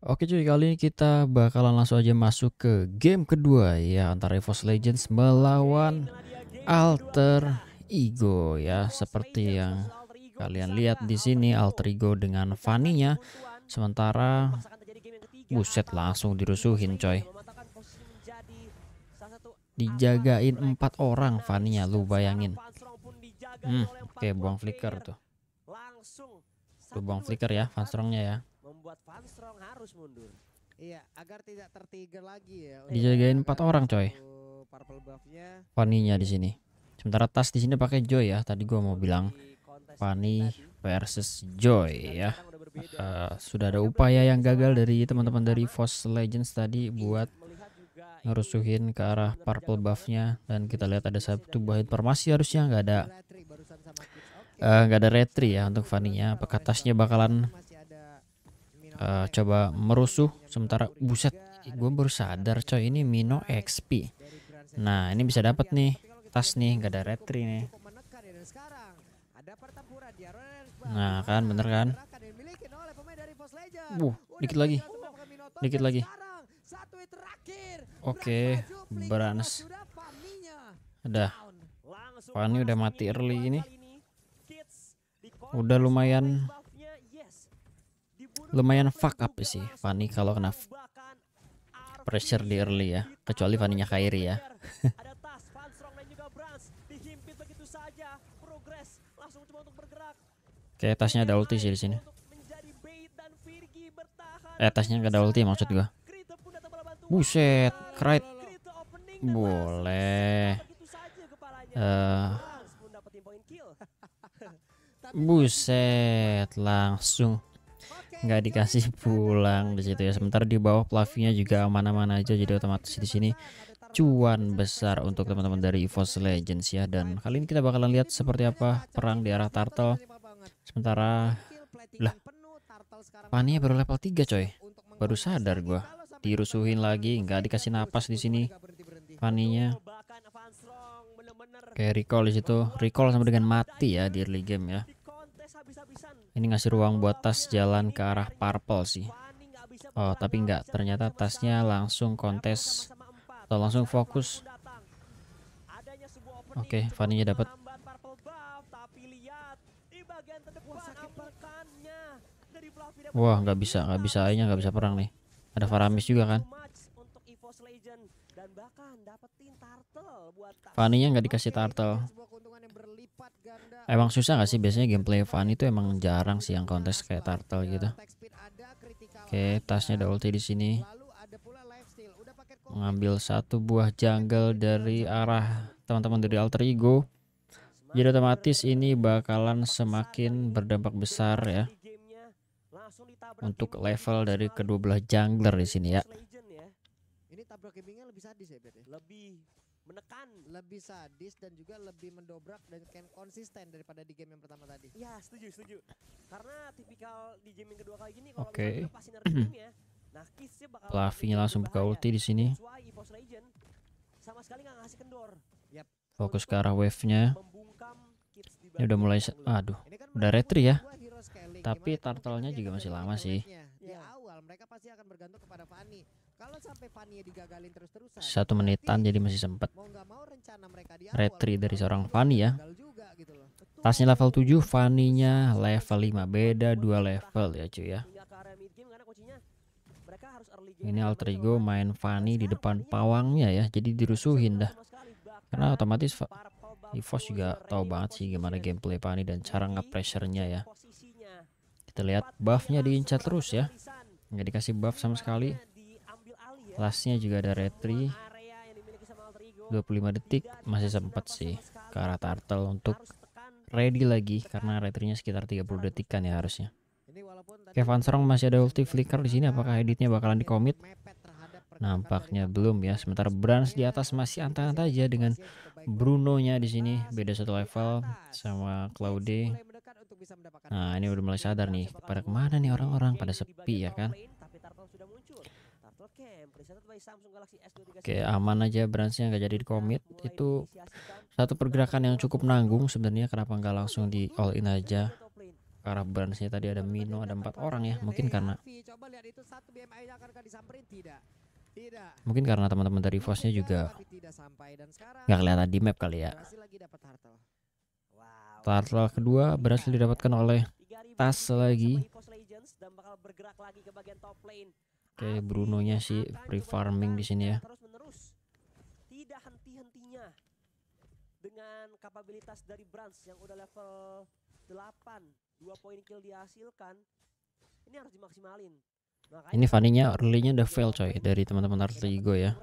Oke cuy, kali ini kita bakalan langsung aja masuk ke game kedua ya antara EVOS Legends melawan Alter Ego ya seperti yang kalian lihat di sini Alter Ego dengan fanny Vaninya sementara buset langsung dirusuhin coy. Dijagain empat orang fanny Vaninya lu bayangin. Hmm, oke buang flicker tuh. Lu buang flicker ya, fanstrongnya ya membuat Strong harus mundur. Iya, agar tidak tertiger lagi ya. Dijagain empat orang, coy. Purple buffnya. Paninya di sini. Sementara tas di sini pakai Joy ya. Tadi gua mau bilang Pani versus Joy ya. Uh, sudah ada upaya yang gagal dari teman-teman dari Force Legends tadi buat ngerusuhin ke arah purple buffnya dan kita lihat ada satu buah informasi harusnya nggak ada eh, nggak uh, ada retri ya untuk Fanny-nya apakah tasnya bakalan uh, coba merusuh sementara buset gue baru sadar coy ini Mino XP nah ini bisa dapat nih tas nih gak ada retri nih nah kan bener kan uh dikit lagi dikit lagi oke okay, beranes udah Fanny udah mati early ini udah lumayan lumayan fuck up sih Fanny kalau kena pressure di early ya kecuali Fanny-nya Kairi ya Kayak tasnya ada ulti sih di sini. Eh tasnya nggak ada ulti maksud gua. Buset, krait. Boleh. Uh, buset, langsung nggak dikasih pulang di situ ya sementara di bawah plavinya juga aman-aman aja jadi otomatis di sini cuan besar untuk teman-teman dari EVOS Legends ya dan kali ini kita bakalan lihat seperti apa perang di arah Tarto sementara lah Pania baru level 3 coy baru sadar gua dirusuhin lagi nggak dikasih napas di sini Paninya kayak recall di situ recall sama dengan mati ya di early game ya ini ngasih ruang buat tas jalan ke arah purple sih. Oh, tapi enggak. Ternyata tasnya langsung kontes atau langsung fokus. Oke, okay, Vaninya dapat. Wah, nggak bisa, nggak bisa, akhirnya nggak bisa perang nih. Ada Faramis juga kan? dan bahkan dapetin turtle buat Fanny-nya nggak dikasih turtle. Emang susah nggak sih biasanya gameplay Fanny itu emang jarang sih yang kontes kayak turtle gitu. Oke, tasnya ada ulti di sini. Mengambil satu buah jungle dari arah teman-teman dari alter ego. Jadi otomatis ini bakalan semakin berdampak besar ya untuk level dari kedua belah jungler di sini ya tabrak kambingnya lebih sadis ya berarti. Ya? Lebih menekan. Lebih sadis dan juga lebih mendobrak dan konsisten daripada di game yang pertama tadi. Ya setuju setuju. Karena tipikal di game yang kedua kali gini kalau okay. pas sinergi nah kissnya bakal Lavinya langsung buka ulti di sini. Sama sekali gak ngasih kendor. Yep. Fokus ke arah wave-nya. Ini udah mulai aduh, kan udah retri ya. Tapi turtle-nya juga masih lama sih. Di iya. awal mereka pasti akan bergantung kepada Fanny satu menitan jadi masih sempat. Retri dari seorang Fanny ya. Gitu Tasnya level 7, fanny level 5. Beda dua level ya cuy ya. Iya, Ini alter ego main Fanny di depan pawangnya ya. Jadi dirusuhin dah. Karena otomatis Evos juga tahu banget sih gimana gameplay Fanny dan cara nge pressure ya. Kita lihat buffnya nya diincar terus ya. Nggak dikasih buff sama sekali. Lastnya juga ada retri 25 detik masih sempat sih ke arah turtle untuk ready lagi karena retrinya sekitar 30 detik kan ya harusnya. Kevin Strong masih ada ulti flicker di sini apakah editnya bakalan di dikomit? Nampaknya belum ya. Sementara Brans di atas masih antah-antah aja dengan Bruno-nya di sini beda satu level sama Claude. Nah, ini udah mulai sadar nih pada kemana nih orang-orang pada sepi ya kan. Oke aman aja branchnya nggak jadi di commit itu satu pergerakan yang cukup nanggung sebenarnya kenapa nggak langsung di all in aja arah branchnya tadi ada Mino ada empat orang ya mungkin iya, karena mungkin karena teman-teman dari Fosnya juga nggak kelihatan di map kali ya Turtle kedua berhasil didapatkan oleh Tas lagi Oke, Brunonya sih free farming di sini ya. Terus menerus. Tidak henti-hentinya dengan kapabilitas dari Brands yang udah level 8, 2 poin kill dihasilkan. Ini harus dimaksimalin. Makanya ini Vaninya early-nya udah fail coy dari teman-teman Artigo ya.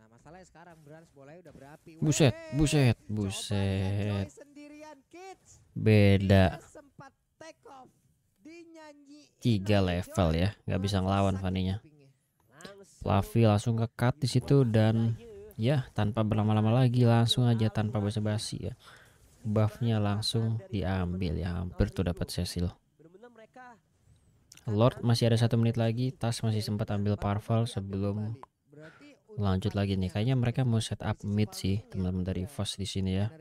Nah, masalahnya sekarang Brands bolanya udah berapi. Buset, buset, buset. Beda. Iya, tiga level ya nggak bisa ngelawan Faninya Fluffy langsung ke cut di situ dan ya tanpa berlama-lama lagi langsung aja tanpa basa-basi ya buffnya langsung diambil ya hampir tuh dapat Cecil Lord masih ada satu menit lagi Tas masih sempat ambil Parval sebelum lanjut lagi nih kayaknya mereka mau setup mid sih teman-teman dari Fos di sini ya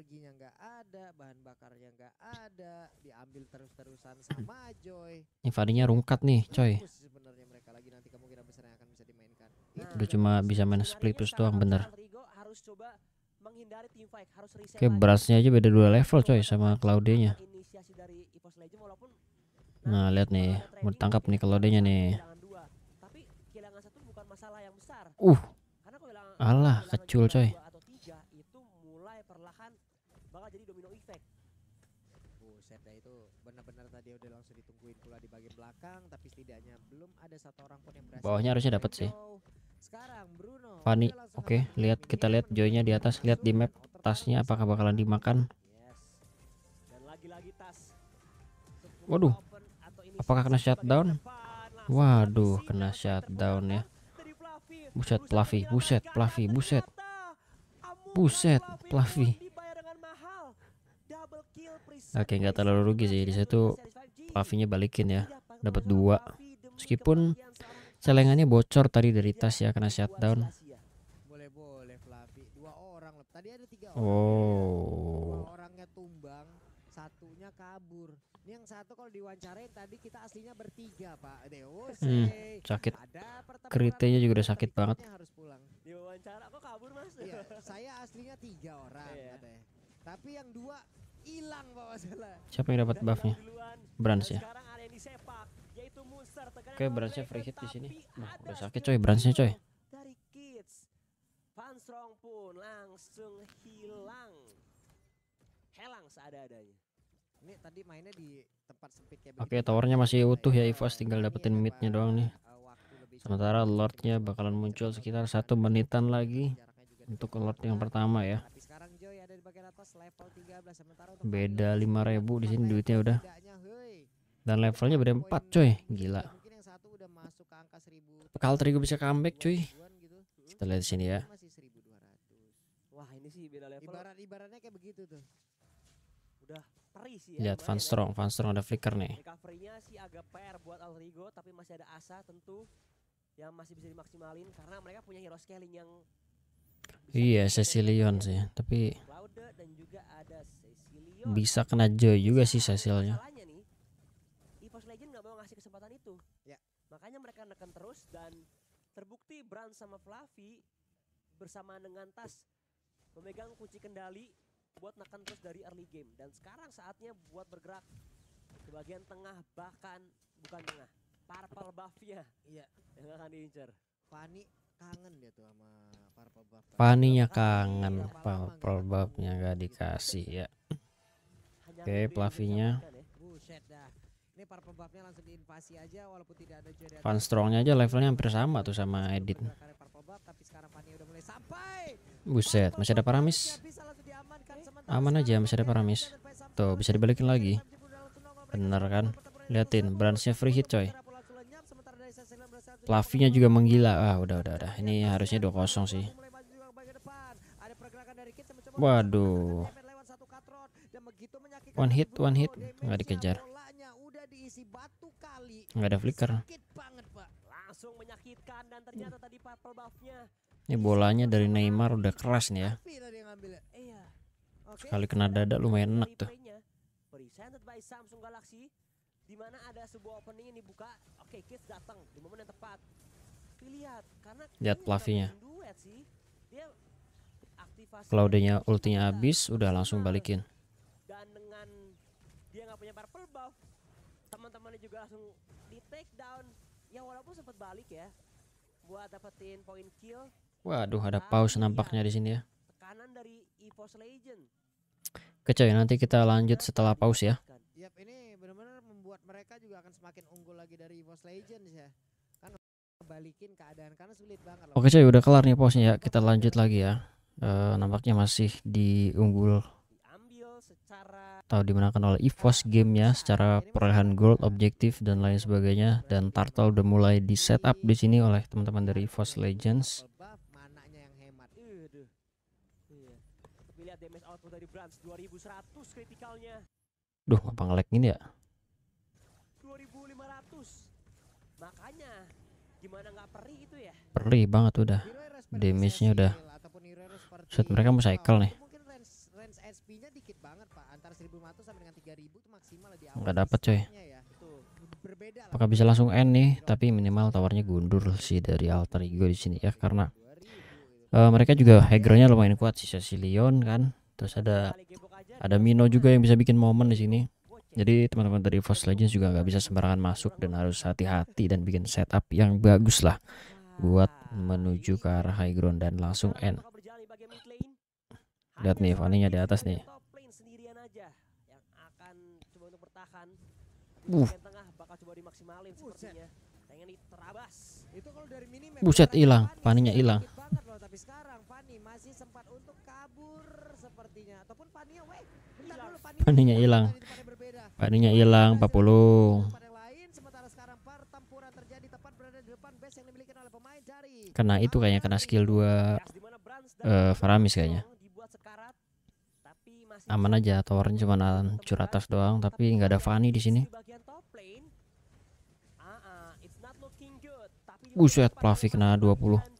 bakarnya nggak ada, diambil terus-terusan sama Joy. Ini Fadinya rungkat nih, coy. Sebenarnya mereka lagi nanti kemungkinan besar yang akan bisa dimainkan. Nah, Udah cuma bisa main split push doang bener. Harus coba menghindari fight harus reset Oke, berasnya aja beda dua level coy sama Claudenya. Nah, lihat nih, mau ditangkap gitu, nih Claudenya nih. Uh. Alah, kecil coy. belakang tapi setidaknya belum ada satu orang pun yang berhasil. Bawahnya harusnya dapat sih. Sekarang Bruno. Fani, oke, okay, lihat kita lihat Joynya di atas, lihat di map tasnya apakah bakalan dimakan. Waduh. Apakah kena shutdown? Waduh, kena shutdown ya. Buset, Plavi, buset, Plavi, buset. Buset, Plavi. Oke, nggak terlalu rugi sih. Di situ Plavinya balikin ya dapat dua meskipun celengannya bocor tadi dari tas ya karena shutdown oh orangnya Hmm, sakit. Keritanya juga udah sakit banget. Iya, saya aslinya tiga orang iya. Tapi yang dua hilang bawa Siapa yang dapat buffnya? Brans ya. Oke, Bransnya free hit di sini. Nah, udah sakit coy Bransnya coy. Dari kids. pun langsung hilang. Helang seada-adanya. Ini tadi mainnya di tempat sempit kayak Oke, towernya masih utuh ya Ivas iya, tinggal iya, dapetin iya, midnya doang nih. Eh, Sementara Lordnya bakalan muncul sekitar satu menitan lagi untuk Lord yang pertama ya ada di bagian atas level 13 sementara untuk beda 5000 di sini duitnya udah. Dan levelnya beda 4 coy, gila. Mungkin yang satu udah masuk ke angka 1000. Kalau Trigo bisa comeback cuy. Gitu. Kita lihat sini ya. Wah, ini sih beda level. Ibarat ibaratnya kayak begitu tuh. Udah peri sih ya. Lihat Van ya. Strong, Van Strong ada flicker nih. Recovery-nya sih agak PR buat Alrigo tapi masih ada asa tentu yang masih bisa dimaksimalin karena mereka punya hero scaling yang Iya, Cecilion sih, tapi bisa kena Joy juga sih Cecilnya. Ya. Makanya mereka neken terus dan terbukti Bran sama Fluffy bersama dengan Tas memegang kunci kendali buat neken terus dari early game dan sekarang saatnya buat bergerak ke bagian tengah bahkan bukan tengah purple buffnya iya yang akan diincer Fani kangen dia tuh sama paninya kangen parbababnya gak dikasih ya oke okay, plavinya ini langsung diinvasi aja walaupun tidak ada Van Strongnya aja levelnya hampir sama tuh sama Edit. Buset, masih ada Paramis. Aman aja masih ada Paramis. Tuh, bisa dibalikin lagi. Bener kan? Liatin, branchnya free hit coy. Lavinya juga menggila. Ah, udah udah udah. Ini harusnya 2-0 sih. Waduh. One hit, one hit, nggak dikejar. Nggak ada flicker. Ini bolanya dari Neymar udah keras nih ya. Sekali kena dada lumayan enak tuh di mana ada sebuah opening yang dibuka, oke okay, Kids datang di momen yang tepat. Lihat, karena lihat kalau Cloudenya ultinya habis, udah langsung balikin. Dan dengan dia nggak punya purple buff, teman-temannya juga langsung di take down. Ya walaupun sempat balik ya, buat dapetin poin kill. Waduh, ada pause nampaknya di sini ya. Tekanan dari EVOS Legend Oke coy, nanti kita lanjut setelah pause ya. ini benar-benar membuat mereka juga akan semakin unggul lagi dari Evos Legends ya. Kan balikin keadaan karena sulit banget Oke coy, udah kelar nih pausnya ya. Kita lanjut lagi ya. E, nampaknya masih diunggul atau dimenangkan oleh EVOS nah, gamenya nah, secara perolehan gold, objektif dan lain sebagainya dan nah, Turtle udah mulai di setup di sini oleh teman-teman dari EVOS Legends. dari Brands 2100 kritikalnya. Duh, apa nge-lag ini ya? 2500. Makanya gimana nggak perih itu ya? Perih banget udah. Damage-nya udah. Set mereka mau cycle nih. SP-nya dikit banget Pak, antara 1500 sampai dengan 3000 itu maksimal di awal. Enggak dapat coy. Ya. Apakah bisa langsung end nih, tapi minimal tawarnya gundur sih dari alter ego di sini ya karena uh, mereka juga high lumayan kuat sih Cecilion kan terus ada ada Mino juga yang bisa bikin momen di sini jadi teman-teman dari Force Legends juga nggak bisa sembarangan masuk dan harus hati-hati dan bikin setup yang bagus lah buat menuju ke arah high ground dan langsung end lihat nih paninya di atas nih uh. Buset hilang, paninya hilang. sepertinya ataupun paninya weh bentar dulu paninya hilang paninya hilang 40 kena itu kayaknya kena skill 2 uh, eh, Faramis kayaknya aman aja towernya cuma hancur atas doang tapi nggak ada Fanny di sini ah, ah, buset Plavi kena 20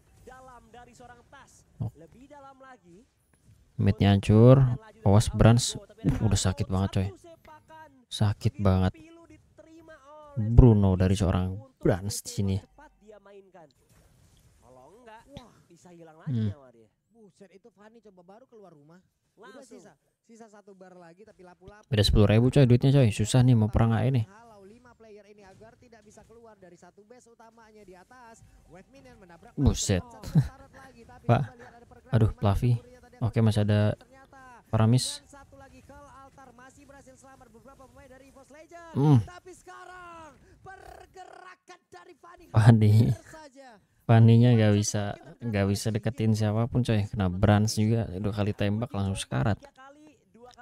Midnya hancur. Awas Brans. Uh, udah sakit banget coy. Sakit banget. Bruno dari seorang Brans di sini. Hmm. Beda sepuluh ribu coy duitnya coy. Susah nih mau perang ini player ini agar tidak bisa keluar dari satu base utamanya di atas. yang menabrak. Buset. Pak. Aduh, Plavi. Oke, masih ada Paramis. Hmm. Tapi sekarang pergerakan dari Fani. Fani. Faninya nggak bisa nggak bisa deketin siapapun coy. Kena Brans juga dua kali tembak langsung sekarat.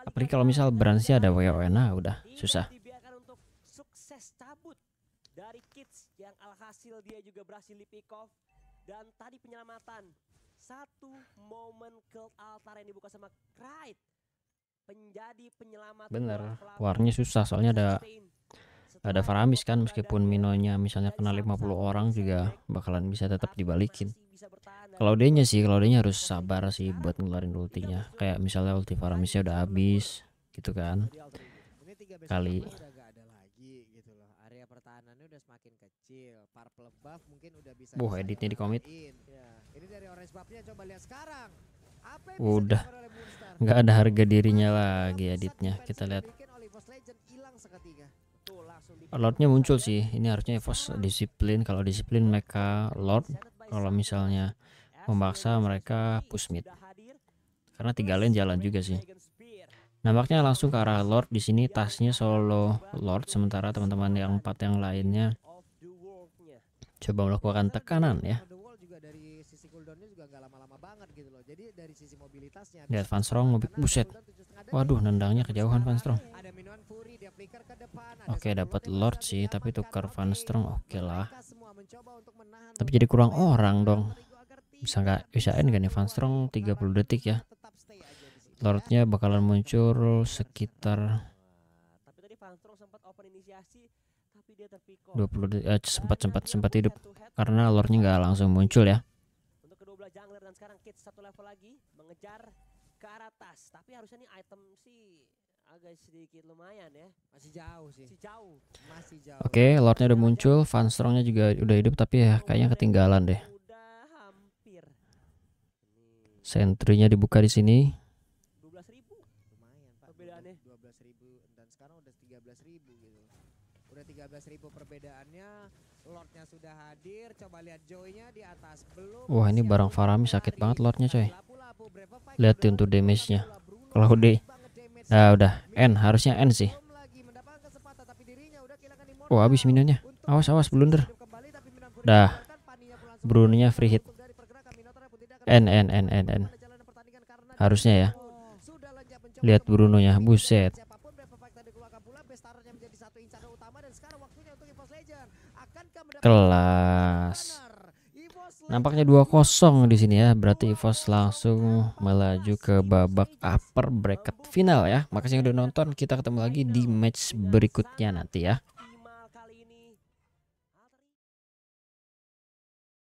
Apalagi kalau misal Brans Bransnya ada WON nah udah susah. dari kids yang alhasil dia juga berhasil di pick off dan tadi penyelamatan satu momen ke altar yang dibuka sama Kraid menjadi penyelamat bener warnya susah soalnya ada ada Faramis kan meskipun Minonya misalnya kena 50 orang juga bakalan bisa tetap dibalikin kalau Claudenya sih kalau Claudenya harus sabar sih buat ngeluarin ultinya kayak misalnya ulti Faramisnya udah habis gitu kan kali udah semakin kecil. Purple buff mungkin udah bisa. Wah, editnya di komit. Ya. Ini dari orange buffnya coba lihat sekarang. Apa yang udah nggak ada harga dirinya lagi editnya. Kita lihat. Lordnya muncul sih. Ini harusnya Evos disiplin. Kalau disiplin mereka Lord. Kalau misalnya memaksa mereka push mid. Karena tiga lane jalan juga sih. Nampaknya langsung ke arah Lord di sini tasnya solo Lord sementara teman-teman yang empat yang lainnya coba melakukan tekanan ya. Lihat Van Strong buset. Waduh nendangnya kejauhan Van Strong. Oke dapat Lord sih tapi tukar Van Strong oke lah. Tapi jadi kurang orang dong. Bisa nggak bisa gak nih Van Strong 30 detik ya. Lordnya bakalan muncul sekitar 20 detik eh, sempat sempat sempat hidup karena lordnya nggak langsung muncul ya. oke okay, lordnya udah muncul fanstrongnya juga udah hidup tapi ya kayaknya ketinggalan deh sentrinya dibuka di sini 13.000 perbedaannya. Lordnya sudah hadir. Coba lihat joy di atas. Belum Wah, ini barang Farami sakit banget Lordnya, coy. Lihat untuk damage-nya. Kalau D. Nah, udah N, harusnya N sih. Wah, oh, habis minionnya. Awas, awas blunder. Dah. Brunonya free hit. N N N N N. Harusnya ya. Lihat Brunonya, buset. kelas. Nampaknya 2 kosong di sini ya. Berarti Evos langsung melaju ke babak upper bracket final ya. Makasih yang udah nonton. Kita ketemu lagi di match berikutnya nanti ya.